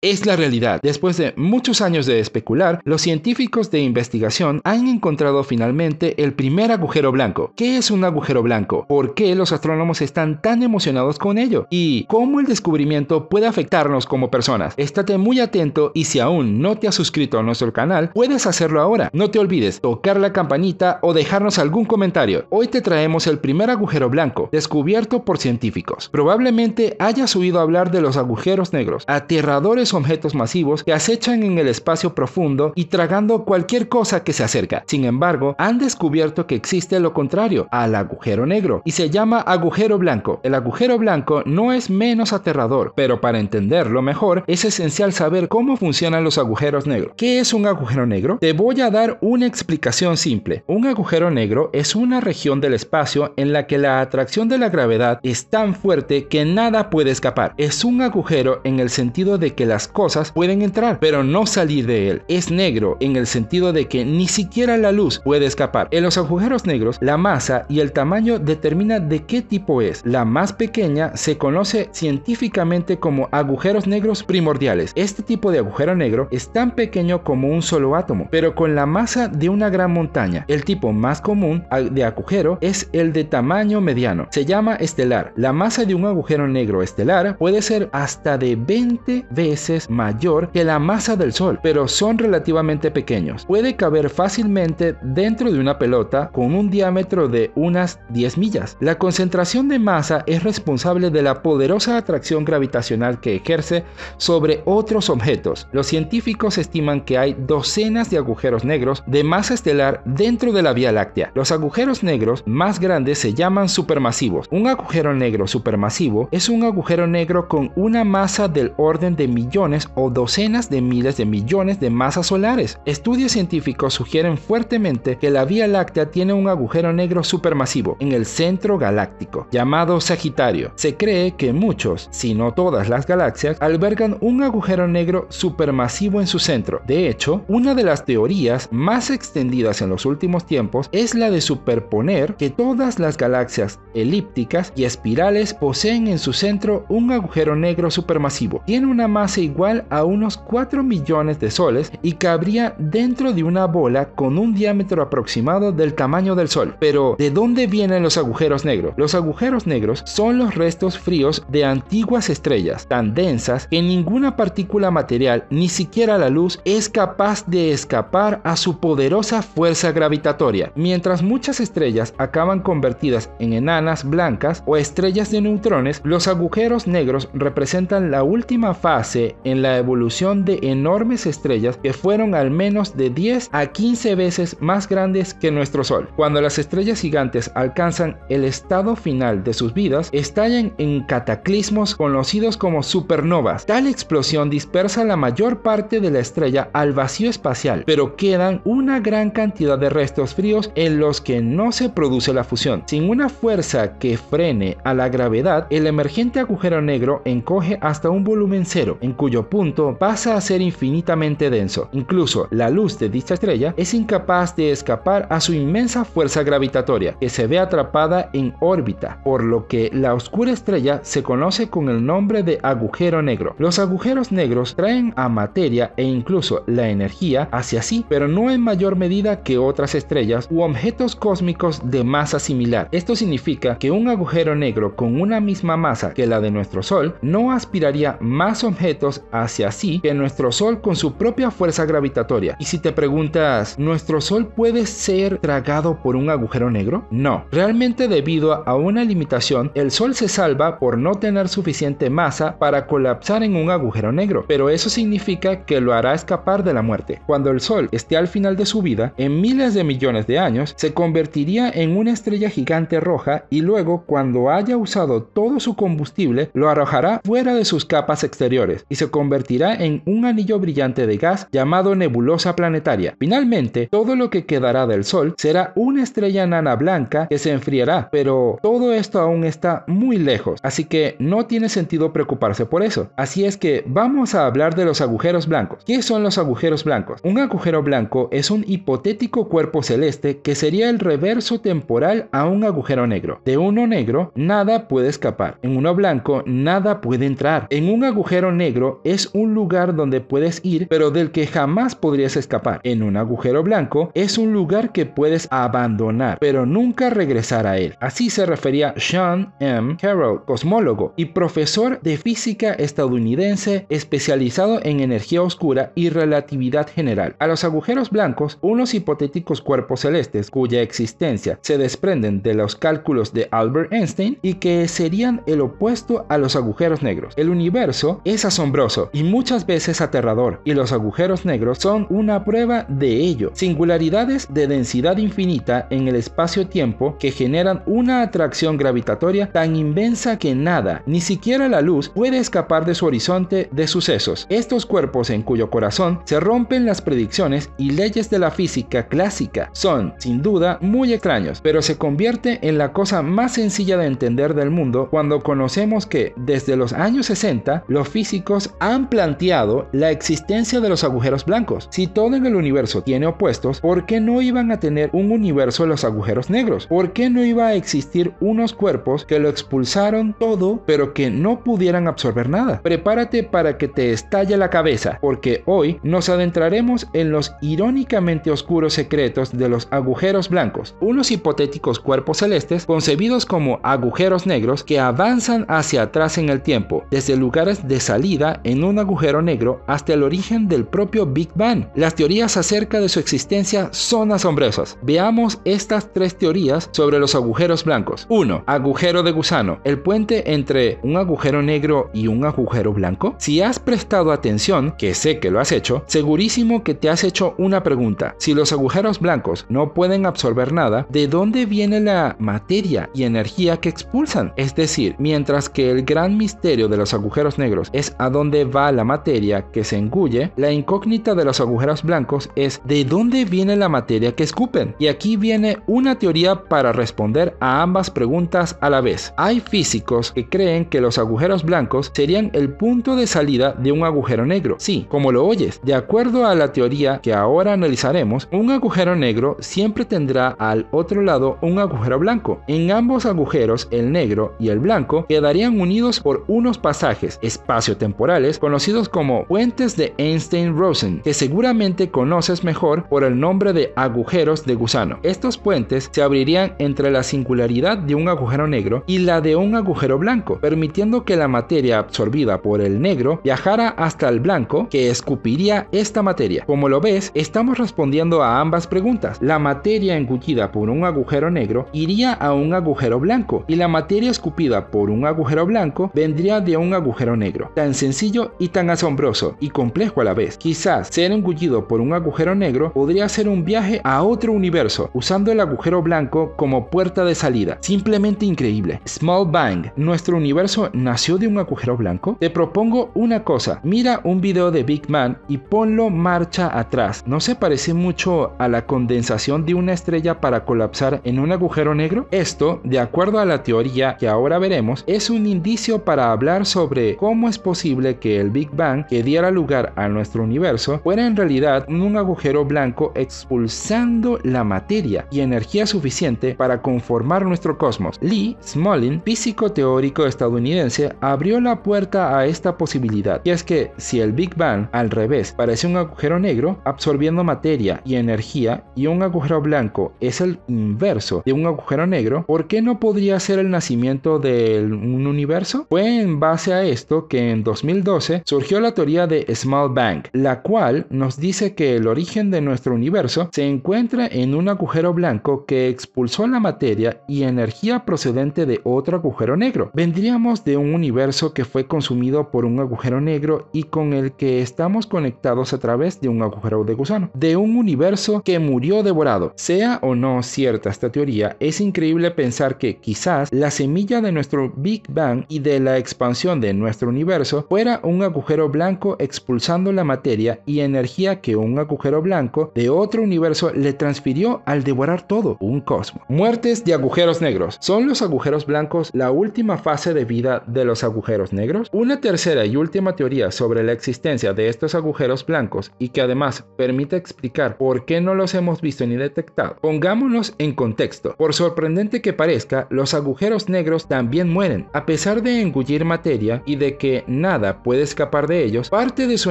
Es la realidad. Después de muchos años de especular, los científicos de investigación han encontrado finalmente el primer agujero blanco. ¿Qué es un agujero blanco? ¿Por qué los astrónomos están tan emocionados con ello? ¿Y cómo el descubrimiento puede afectarnos como personas? Estate muy atento y si aún no te has suscrito a nuestro canal, puedes hacerlo ahora. No te olvides tocar la campanita o dejarnos algún comentario. Hoy te traemos el primer agujero blanco, descubierto por científicos. Probablemente hayas oído hablar de los agujeros negros, aterradores objetos masivos que acechan en el espacio profundo y tragando cualquier cosa que se acerca. Sin embargo, han descubierto que existe lo contrario al agujero negro y se llama agujero blanco. El agujero blanco no es menos aterrador, pero para entenderlo mejor es esencial saber cómo funcionan los agujeros negros. ¿Qué es un agujero negro? Te voy a dar una explicación simple. Un agujero negro es una región del espacio en la que la atracción de la gravedad es tan fuerte que nada puede escapar. Es un agujero en el sentido de que la cosas pueden entrar, pero no salir de él. Es negro en el sentido de que ni siquiera la luz puede escapar. En los agujeros negros, la masa y el tamaño determina de qué tipo es. La más pequeña se conoce científicamente como agujeros negros primordiales. Este tipo de agujero negro es tan pequeño como un solo átomo, pero con la masa de una gran montaña. El tipo más común de agujero es el de tamaño mediano. Se llama estelar. La masa de un agujero negro estelar puede ser hasta de 20 veces mayor que la masa del Sol, pero son relativamente pequeños. Puede caber fácilmente dentro de una pelota con un diámetro de unas 10 millas. La concentración de masa es responsable de la poderosa atracción gravitacional que ejerce sobre otros objetos. Los científicos estiman que hay docenas de agujeros negros de masa estelar dentro de la Vía Láctea. Los agujeros negros más grandes se llaman supermasivos. Un agujero negro supermasivo es un agujero negro con una masa del orden de millones o docenas de miles de millones de masas solares. Estudios científicos sugieren fuertemente que la Vía Láctea tiene un agujero negro supermasivo en el centro galáctico, llamado Sagitario. Se cree que muchos, si no todas las galaxias, albergan un agujero negro supermasivo en su centro. De hecho, una de las teorías más extendidas en los últimos tiempos es la de superponer que todas las galaxias elípticas y espirales poseen en su centro un agujero negro supermasivo. Tiene una masa igual a unos 4 millones de soles y cabría dentro de una bola con un diámetro aproximado del tamaño del Sol. Pero, ¿de dónde vienen los agujeros negros? Los agujeros negros son los restos fríos de antiguas estrellas, tan densas que ninguna partícula material, ni siquiera la luz, es capaz de escapar a su poderosa fuerza gravitatoria. Mientras muchas estrellas acaban convertidas en enanas blancas o estrellas de neutrones, los agujeros negros representan la última fase en la evolución de enormes estrellas que fueron al menos de 10 a 15 veces más grandes que nuestro Sol. Cuando las estrellas gigantes alcanzan el estado final de sus vidas, estallan en cataclismos conocidos como supernovas. Tal explosión dispersa la mayor parte de la estrella al vacío espacial, pero quedan una gran cantidad de restos fríos en los que no se produce la fusión. Sin una fuerza que frene a la gravedad, el emergente agujero negro encoge hasta un volumen cero, en cuyo cuyo punto pasa a ser infinitamente denso. Incluso la luz de dicha estrella es incapaz de escapar a su inmensa fuerza gravitatoria, que se ve atrapada en órbita, por lo que la oscura estrella se conoce con el nombre de agujero negro. Los agujeros negros traen a materia e incluso la energía hacia sí, pero no en mayor medida que otras estrellas u objetos cósmicos de masa similar. Esto significa que un agujero negro con una misma masa que la de nuestro Sol no aspiraría más objetos hacia sí que nuestro Sol con su propia fuerza gravitatoria. Y si te preguntas, ¿nuestro Sol puede ser tragado por un agujero negro? No. Realmente debido a una limitación, el Sol se salva por no tener suficiente masa para colapsar en un agujero negro, pero eso significa que lo hará escapar de la muerte. Cuando el Sol esté al final de su vida, en miles de millones de años, se convertiría en una estrella gigante roja y luego, cuando haya usado todo su combustible, lo arrojará fuera de sus capas exteriores se convertirá en un anillo brillante de gas llamado nebulosa planetaria. Finalmente, todo lo que quedará del Sol será una estrella nana blanca que se enfriará, pero todo esto aún está muy lejos, así que no tiene sentido preocuparse por eso. Así es que vamos a hablar de los agujeros blancos. ¿Qué son los agujeros blancos? Un agujero blanco es un hipotético cuerpo celeste que sería el reverso temporal a un agujero negro. De uno negro, nada puede escapar. En uno blanco, nada puede entrar. En un agujero negro, es un lugar donde puedes ir pero del que jamás podrías escapar. En un agujero blanco es un lugar que puedes abandonar pero nunca regresar a él. Así se refería Sean M. Carroll, cosmólogo y profesor de física estadounidense especializado en energía oscura y relatividad general. A los agujeros blancos, unos hipotéticos cuerpos celestes cuya existencia se desprenden de los cálculos de Albert Einstein y que serían el opuesto a los agujeros negros. El universo es asombroso y muchas veces aterrador, y los agujeros negros son una prueba de ello. Singularidades de densidad infinita en el espacio-tiempo que generan una atracción gravitatoria tan inmensa que nada, ni siquiera la luz, puede escapar de su horizonte de sucesos. Estos cuerpos en cuyo corazón se rompen las predicciones y leyes de la física clásica son, sin duda, muy extraños, pero se convierte en la cosa más sencilla de entender del mundo cuando conocemos que, desde los años 60, los físicos han planteado la existencia de los agujeros blancos. Si todo en el universo tiene opuestos, ¿por qué no iban a tener un universo de los agujeros negros? ¿Por qué no iba a existir unos cuerpos que lo expulsaron todo pero que no pudieran absorber nada? Prepárate para que te estalle la cabeza, porque hoy nos adentraremos en los irónicamente oscuros secretos de los agujeros blancos, unos hipotéticos cuerpos celestes concebidos como agujeros negros que avanzan hacia atrás en el tiempo, desde lugares de salida en un agujero negro hasta el origen del propio Big Bang. Las teorías acerca de su existencia son asombrosas. Veamos estas tres teorías sobre los agujeros blancos. 1. Agujero de gusano. El puente entre un agujero negro y un agujero blanco. Si has prestado atención, que sé que lo has hecho, segurísimo que te has hecho una pregunta. Si los agujeros blancos no pueden absorber nada, ¿de dónde viene la materia y energía que expulsan? Es decir, mientras que el gran misterio de los agujeros negros es a dónde dónde va la materia que se engulle, la incógnita de los agujeros blancos es de dónde viene la materia que escupen. Y aquí viene una teoría para responder a ambas preguntas a la vez. Hay físicos que creen que los agujeros blancos serían el punto de salida de un agujero negro. Sí, como lo oyes, de acuerdo a la teoría que ahora analizaremos, un agujero negro siempre tendrá al otro lado un agujero blanco. En ambos agujeros, el negro y el blanco quedarían unidos por unos pasajes espacio-temporal conocidos como puentes de Einstein-Rosen, que seguramente conoces mejor por el nombre de agujeros de gusano. Estos puentes se abrirían entre la singularidad de un agujero negro y la de un agujero blanco, permitiendo que la materia absorbida por el negro viajara hasta el blanco que escupiría esta materia. Como lo ves, estamos respondiendo a ambas preguntas. La materia engullida por un agujero negro iría a un agujero blanco y la materia escupida por un agujero blanco vendría de un agujero negro. Tan sencillo y tan asombroso y complejo a la vez. Quizás ser engullido por un agujero negro podría ser un viaje a otro universo, usando el agujero blanco como puerta de salida. Simplemente increíble. Small Bang, nuestro universo nació de un agujero blanco. Te propongo una cosa, mira un video de Big Man y ponlo marcha atrás. ¿No se parece mucho a la condensación de una estrella para colapsar en un agujero negro? Esto, de acuerdo a la teoría que ahora veremos, es un indicio para hablar sobre cómo es posible que el Big Bang que diera lugar a nuestro universo fuera en realidad un agujero blanco expulsando la materia y energía suficiente para conformar nuestro cosmos. Lee Smolin, físico teórico estadounidense, abrió la puerta a esta posibilidad, y es que si el Big Bang al revés parece un agujero negro absorbiendo materia y energía y un agujero blanco es el inverso de un agujero negro, ¿por qué no podría ser el nacimiento de un universo? Fue en base a esto que en 2000 surgió la teoría de Small bang, la cual nos dice que el origen de nuestro universo se encuentra en un agujero blanco que expulsó la materia y energía procedente de otro agujero negro. Vendríamos de un universo que fue consumido por un agujero negro y con el que estamos conectados a través de un agujero de gusano, de un universo que murió devorado. Sea o no cierta esta teoría, es increíble pensar que quizás la semilla de nuestro Big Bang y de la expansión de nuestro universo un agujero blanco expulsando la materia y energía que un agujero blanco de otro universo le transfirió al devorar todo un cosmos. Muertes de agujeros negros. ¿Son los agujeros blancos la última fase de vida de los agujeros negros? Una tercera y última teoría sobre la existencia de estos agujeros blancos y que además permite explicar por qué no los hemos visto ni detectado. Pongámonos en contexto. Por sorprendente que parezca, los agujeros negros también mueren, a pesar de engullir materia y de que nada puede escapar de ellos, parte de su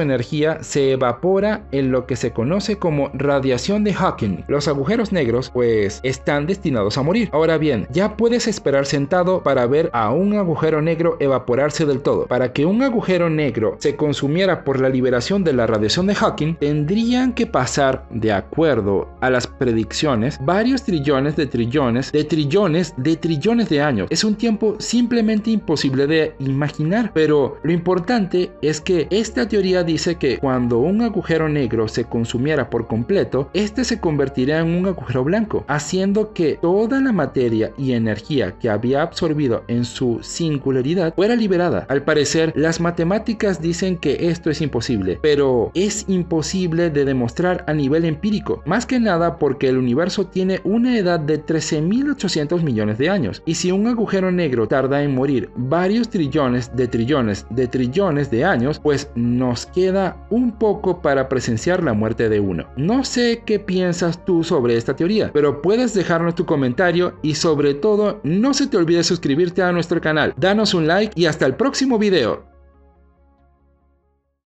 energía se evapora en lo que se conoce como radiación de Hawking. Los agujeros negros pues están destinados a morir. Ahora bien, ya puedes esperar sentado para ver a un agujero negro evaporarse del todo. Para que un agujero negro se consumiera por la liberación de la radiación de Hawking, tendrían que pasar, de acuerdo a las predicciones, varios trillones de trillones de trillones de trillones de años. Es un tiempo simplemente imposible de imaginar, pero lo importante es que esta teoría dice que cuando un agujero negro se consumiera por completo, este se convertiría en un agujero blanco, haciendo que toda la materia y energía que había absorbido en su singularidad fuera liberada. Al parecer, las matemáticas dicen que esto es imposible, pero es imposible de demostrar a nivel empírico, más que nada porque el universo tiene una edad de 13.800 millones de años, y si un agujero negro tarda en morir varios trillones de trillones de trillones de años, pues nos queda un poco para presenciar la muerte de uno. No sé qué piensas tú sobre esta teoría, pero puedes dejarnos tu comentario y sobre todo no se te olvide suscribirte a nuestro canal, danos un like y hasta el próximo video.